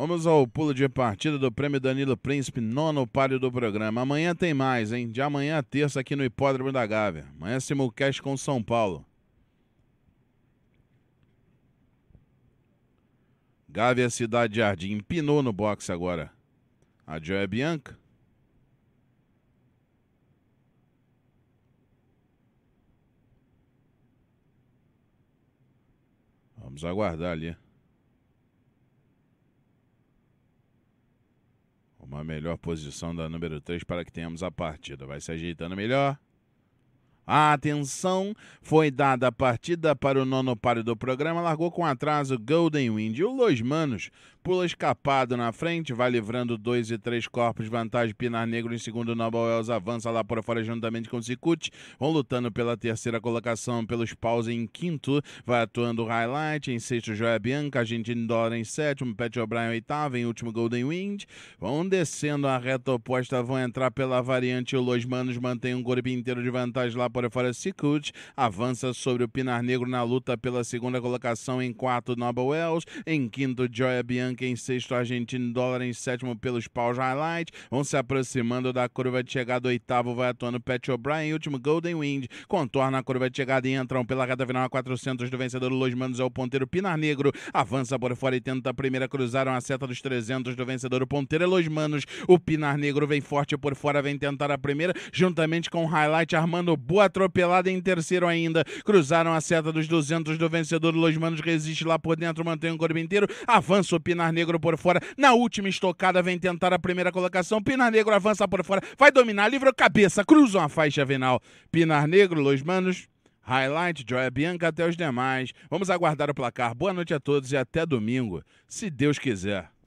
Vamos ao pulo de partida do Prêmio Danilo Príncipe, nono palio do programa. Amanhã tem mais, hein? De amanhã a terça aqui no Hipódromo da Gávea. Amanhã é simulcast com São Paulo. Gávea Cidade Jardim empinou no boxe agora. A Joia é Bianca. Vamos aguardar ali. Uma melhor posição da número 3 para que tenhamos a partida. Vai se ajeitando melhor. A atenção foi dada a partida para o nono páreo do programa. Largou com atraso Golden Wind. E o Los Manos pula escapado na frente, vai livrando dois e três corpos, vantagem Pinar Negro em segundo, nobel Wells avança lá por fora juntamente com Zicuti, vão lutando pela terceira colocação, pelos paus em quinto, vai atuando Highlight, em sexto Joia Bianca, Argentina Dora em sétimo, Pat O'Brien em oitavo, em último Golden Wind, vão descendo a reta oposta, vão entrar pela variante, o Los Manos mantém um golpe inteiro de vantagem lá por fora, Zicuti avança sobre o Pinar Negro na luta pela segunda colocação, em quarto nobel Wells, em quinto Joia Bianca Bélgica em sexto, argentino, dólar em sétimo pelos paus highlight, vão se aproximando da curva de chegada, oitavo vai atuando Pat O'Brien, último Golden Wind, contorna a curva de chegada e entram pela reta final a 400 do vencedor Los Manos, é o ponteiro Pinar Negro, avança por fora e tenta a primeira, cruzaram a seta dos 300 do vencedor, o ponteiro é Los Manos, o Pinar Negro vem forte por fora, vem tentar a primeira, juntamente com o highlight Armando Boa, atropelada em terceiro ainda, cruzaram a seta dos 200 do vencedor, Los Manos resiste lá por dentro, mantém o corpo inteiro, avança o Pinar Pinar Negro por fora. Na última estocada vem tentar a primeira colocação. Pinar Negro avança por fora. Vai dominar, livra cabeça, cruzam a faixa final. Pinar Negro, Los Manos. Highlight, Joia Bianca, até os demais. Vamos aguardar o placar. Boa noite a todos e até domingo, se Deus quiser.